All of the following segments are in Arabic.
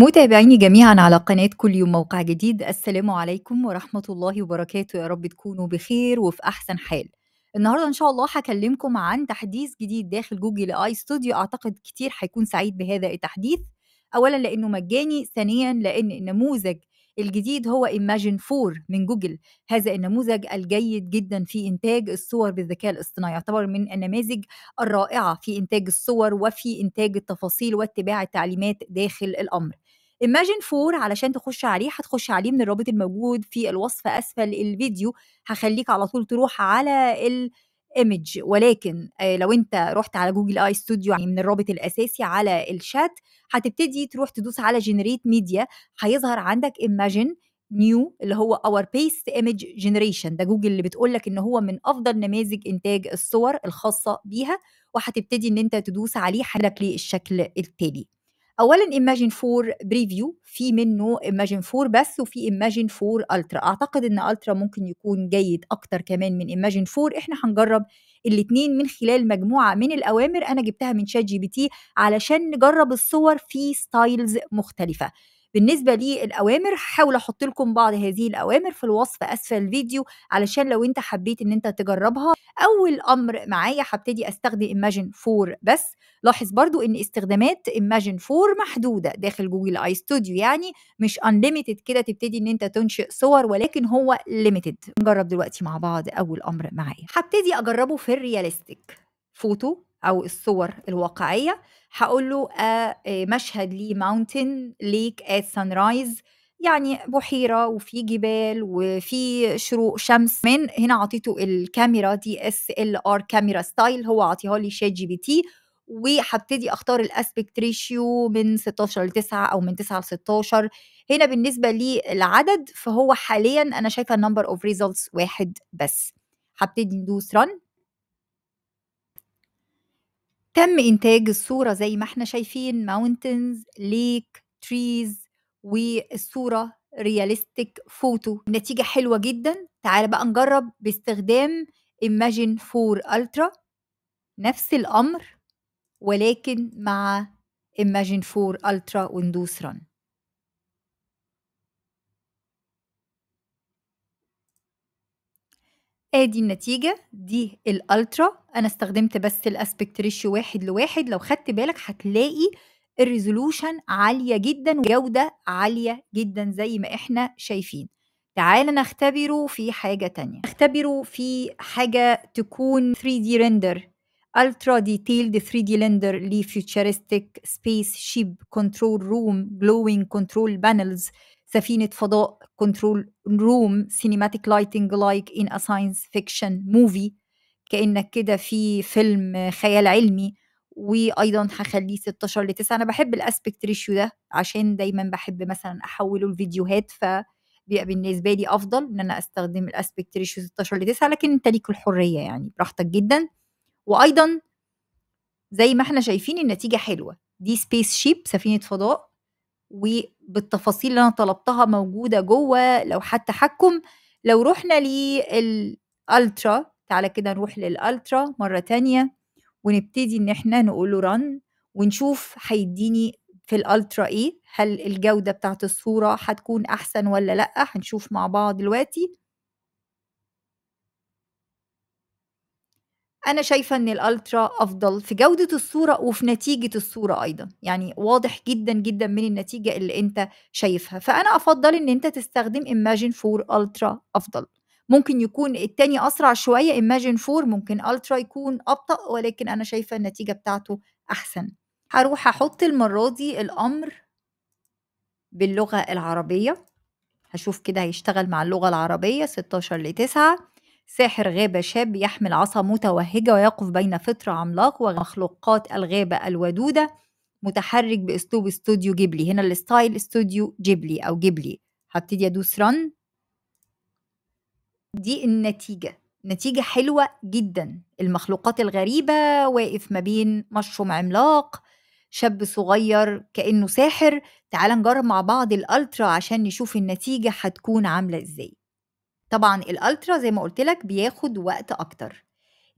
متابعيني جميعا على قناة كل يوم موقع جديد السلام عليكم ورحمة الله وبركاته يا رب تكونوا بخير وفي أحسن حال النهاردة إن شاء الله هكلمكم عن تحديث جديد داخل جوجل آي ستوديو أعتقد كتير هيكون سعيد بهذا التحديث أولا لأنه مجاني ثانيا لأن النموذج الجديد هو إيماجين 4 من جوجل هذا النموذج الجيد جدا في إنتاج الصور بالذكاء الاصطناعي يعتبر من النماذج الرائعة في إنتاج الصور وفي إنتاج التفاصيل واتباع التعليمات داخل الأمر ايماجين 4 علشان تخش عليه هتخش عليه من الرابط الموجود في الوصف أسفل الفيديو هخليك على طول تروح على ال ايمج ولكن آه، لو انت رحت على جوجل اي ستوديو يعني من الرابط الاساسي على الشات هتبتدي تروح تدوس على جنريت ميديا هيظهر عندك ايماجين نيو اللي هو اور بيست ايمج جنريشن ده جوجل اللي بتقول لك ان هو من افضل نماذج انتاج الصور الخاصه بيها وهتبتدي ان انت تدوس عليه هيجيلك للشكل التالي اولا ايماجين 4 بريفيو في منه ايماجين 4 بس وفي ايماجين 4 الترا اعتقد ان الترا ممكن يكون جيد اكتر كمان من ايماجين 4 احنا هنجرب الاثنين من خلال مجموعه من الاوامر انا جبتها من شات جي بي تي علشان نجرب الصور في ستايلز مختلفه بالنسبه للاوامر هحاول احط لكم بعض هذه الاوامر في الوصف اسفل الفيديو علشان لو انت حبيت ان انت تجربها اول امر معايا هبتدي استخدم Imagine 4 بس لاحظ برضو ان استخدامات Imagine 4 محدوده داخل جوجل اي ستوديو يعني مش unlimited كده تبتدي ان انت تنشئ صور ولكن هو limited نجرب دلوقتي مع بعض اول امر معايا هبتدي اجربه في الرياليستيك فوتو او الصور الواقعيه هقول له آه، آه، مشهد ليه ماونتن ليك ات سان رايز يعني بحيرة وفي جبال وفي شروق شمس من هنا عطيته الكاميرا دي اس ال ار كاميرا ستايل هو عطيها لي شات جي بي تي وهبتدي اختار الاسبكت ريشيو من 16 ل 9 او من 9 ل 16 هنا بالنسبه للعدد فهو حاليا انا شايفه النمبر اوف ريزلتس واحد بس هبتدي ندوس رن تم إنتاج الصورة زي ما احنا شايفين mountains, lake, trees والصورة رياليستيك فوتو نتيجة حلوة جدا تعال بقى نجرب باستخدام Imagine 4 Ultra نفس الأمر ولكن مع Imagine 4 Ultra وندوس Run ادي آه، النتيجة دي الالترا انا استخدمت بس الاسبكت ريشيو واحد لواحد لو خدت بالك هتلاقي الريزولوشن عالية جدا وجودة عالية جدا زي ما احنا شايفين تعال نختبره في حاجة تانية نختبره في حاجة تكون 3D render الترا ديتيلد 3D render لفيوتشرستيك سبيس شيب كنترول روم glowing كنترول بانلز سفينة فضاء كنترول روم سينيماتيك لايتنج لايك ان ا ساينس فيكشن موفي كانك كده في فيلم خيال علمي وايضا هخليه 16 ل 9 انا بحب الاسبكت ريشيو ده عشان دايما بحب مثلا احوله لفيديوهات ف بيبقى بالنسبه لي افضل ان انا استخدم الاسبكت ريشيو 16 ل 9 لكن انت ليك الحريه يعني براحتك جدا وايضا زي ما احنا شايفين النتيجه حلوه دي سبيس شيب سفينه فضاء بالتفاصيل اللي انا طلبتها موجوده جوه لوحات تحكم لو رحنا للالترا تعالى كده نروح للالترا مره تانية ونبتدي ان احنا نقول له رن ونشوف هيديني في الالترا ايه هل الجوده بتاعت الصوره هتكون احسن ولا لا هنشوف مع بعض دلوقتي انا شايفه ان الالترا افضل في جوده الصوره وفي نتيجه الصوره ايضا يعني واضح جدا جدا من النتيجه اللي انت شايفها فانا افضل ان انت تستخدم ايماجين 4 الترا افضل ممكن يكون التاني اسرع شويه ايماجين 4 ممكن الترا يكون ابطا ولكن انا شايفه النتيجه بتاعته احسن هروح احط المره دي الامر باللغه العربيه هشوف كده هيشتغل مع اللغه العربيه 16 ل 9 ساحر غابة شاب يحمل عصا متوهجة ويقف بين فطر عملاق ومخلوقات الغابة الودودة متحرك بأسلوب استوديو جيبلي هنا الستايل استوديو جيبلي أو جيبلي هبتدي أدوس رن دي النتيجة نتيجة حلوة جدا المخلوقات الغريبة واقف ما بين مشروم عملاق شاب صغير كأنه ساحر تعال نجرب مع بعض الألترا عشان نشوف النتيجة هتكون عاملة ازاي طبعا الالترا زي ما قلت لك بياخد وقت اكتر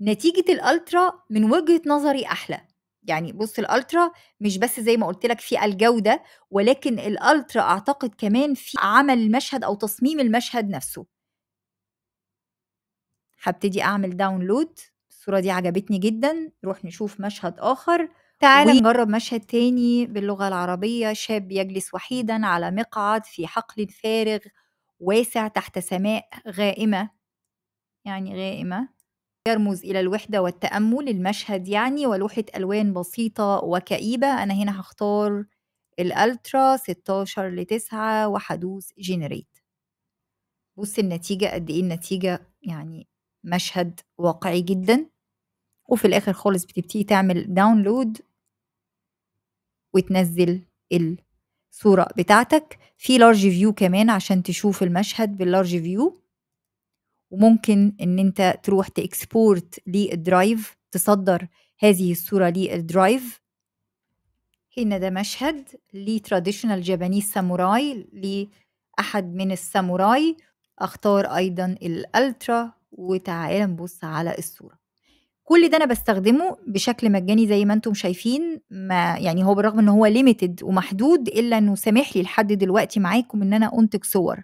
نتيجه الالترا من وجهه نظري احلى يعني بص الالترا مش بس زي ما قلت لك في الجوده ولكن الالترا اعتقد كمان في عمل المشهد او تصميم المشهد نفسه هبتدي اعمل داونلود الصوره دي عجبتني جدا نروح نشوف مشهد اخر تعالى نجرب مشهد تاني باللغه العربيه شاب يجلس وحيدا على مقعد في حقل فارغ واسع تحت سماء غائمة يعني غائمة يرمز إلى الوحدة والتأمل المشهد يعني ولوحة ألوان بسيطة وكئيبة أنا هنا هختار الألترا 16 لتسعة وحدوث جنريت بص النتيجة قد إيه النتيجة يعني مشهد واقعي جدا وفي الآخر خالص بتبتدي تعمل داونلود وتنزل ال صورة بتاعتك في لارج فيو كمان عشان تشوف المشهد باللارج فيو وممكن ان انت تروح تاكسبورت للدرايف تصدر هذه الصورة للدرايف هنا ده مشهد لتراديشنال جابانيز ساموراي لأحد من الساموراي اختار ايضا الالترا وتعالى نبص على الصورة كل ده انا بستخدمه بشكل مجاني زي ما انتم شايفين ما يعني هو بالرغم ان هو ليميتد ومحدود الا انه سامح لي لحد دلوقتي معاكم ان انا انتج صور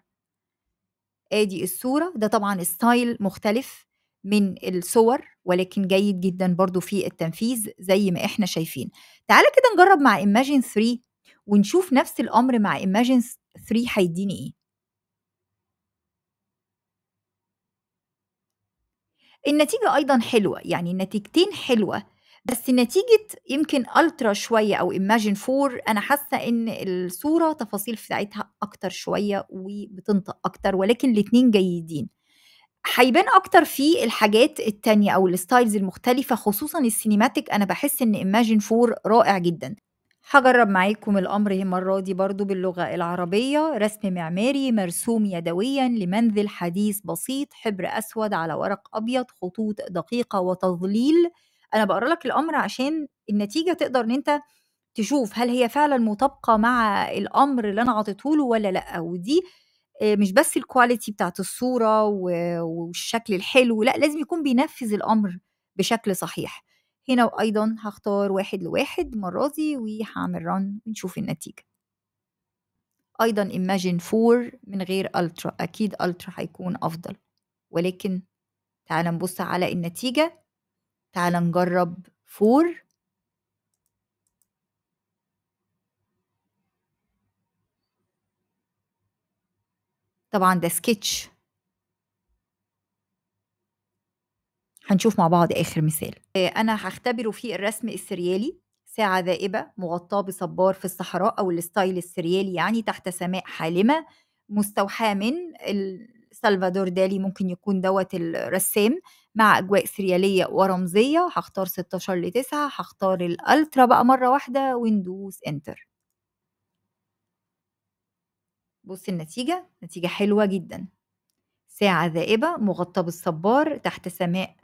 ادي الصوره ده طبعا ستايل مختلف من الصور ولكن جيد جدا برضو في التنفيذ زي ما احنا شايفين تعالى كده نجرب مع ايماجين 3 ونشوف نفس الامر مع ايماجين 3 هيديني ايه النتيجة أيضا حلوة يعني النتيجتين حلوة بس نتيجة يمكن ألترا شوية أو إيماجين فور أنا حاسة إن الصورة تفاصيل بتاعتها أكتر شوية وبتنطق أكتر ولكن الاتنين جيدين هيبان اكتر في الحاجات التانية او الستايلز المختلفة خصوصا السينماتيك انا بحس ان ايماجين فور رائع جدا هجرب معاكم الأمر المرة دي برضو باللغة العربية رسم معماري مرسوم يدويا لمنزل حديث بسيط حبر أسود على ورق أبيض خطوط دقيقة وتظليل أنا بقرأ لك الأمر عشان النتيجة تقدر إن أنت تشوف هل هي فعلا مطابقة مع الأمر اللي أنا عطيته له ولا لأ ودي آه، مش بس الكواليتي بتاعت الصورة والشكل الحلو لأ لازم يكون بينفذ الأمر بشكل صحيح هنا وأيضا هختار واحد لواحد مرة دي وهعمل رن ونشوف النتيجة أيضا Imagine 4 من غير الترا أكيد الترا هيكون أفضل ولكن تعال نبص على النتيجة تعال نجرب 4 طبعا ده سكتش هنشوف مع بعض آخر مثال آه، أنا هختبره في الرسم السريالي ساعة ذائبة مغطاة بصبار في الصحراء أو الستايل السريالي يعني تحت سماء حالمة مستوحاة من سلفادور دالي ممكن يكون دوت الرسام مع أجواء سريالية ورمزية هختار 16 ل 9 هختار الألترا بقى مرة واحدة وندوس انتر بص النتيجة نتيجة حلوة جدا ساعة ذائبة مغطى بالصبار تحت سماء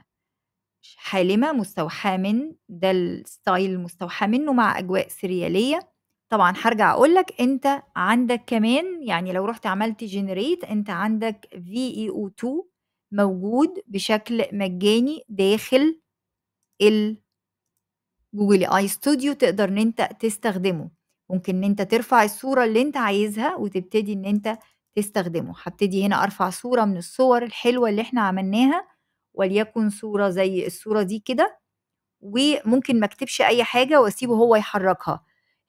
حالمه مستوحاه من ده الستايل مستوحاه منه مع اجواء سرياليه طبعا هرجع اقول لك انت عندك كمان يعني لو رحت عملت جنريت انت عندك في او 2 موجود بشكل مجاني داخل جوجل اي ستوديو تقدر ان انت تستخدمه ممكن ان انت ترفع الصوره اللي انت عايزها وتبتدي ان انت تستخدمه هبتدي هنا ارفع صوره من الصور الحلوه اللي احنا عملناها وليكن صورة زي الصورة دي كده وممكن ما اكتبش اي حاجة واسيبه هو يحركها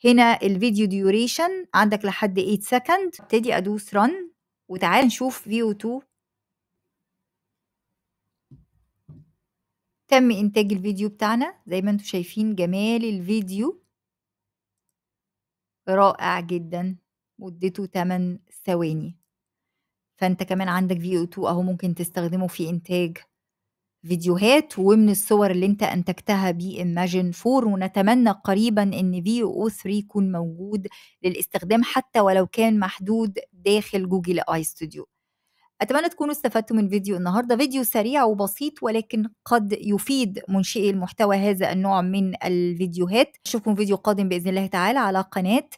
هنا الفيديو ديوريشن عندك لحد 8 سكند ابتدي ادوس رن وتعال نشوف فيو 2 تم انتاج الفيديو بتاعنا زي ما انتم شايفين جمال الفيديو رائع جدا مدته 8 ثواني فانت كمان عندك فيو 2 اهو ممكن تستخدمه في انتاج فيديوهات ومن الصور اللي انت انتجتها بايماجن 4 ونتمنى قريبا ان في او 3 يكون موجود للاستخدام حتى ولو كان محدود داخل جوجل اي ستوديو اتمنى تكونوا استفدتوا من فيديو النهارده فيديو سريع وبسيط ولكن قد يفيد منشئي المحتوى هذا النوع من الفيديوهات اشوفكم فيديو قادم باذن الله تعالى على قناه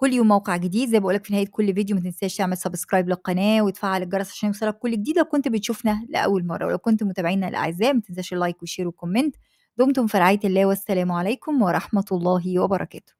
كل يوم موقع جديد زي بقولك في نهايه كل فيديو ما تنساش تعمل سبسكرايب للقناه وتفعل الجرس عشان يوصلك كل جديد لو كنت بتشوفنا لاول مره ولو كنت متابعينا الاعزاء ما تنساش اللايك والشير والكومنت دمتم في رعايه الله والسلام عليكم ورحمه الله وبركاته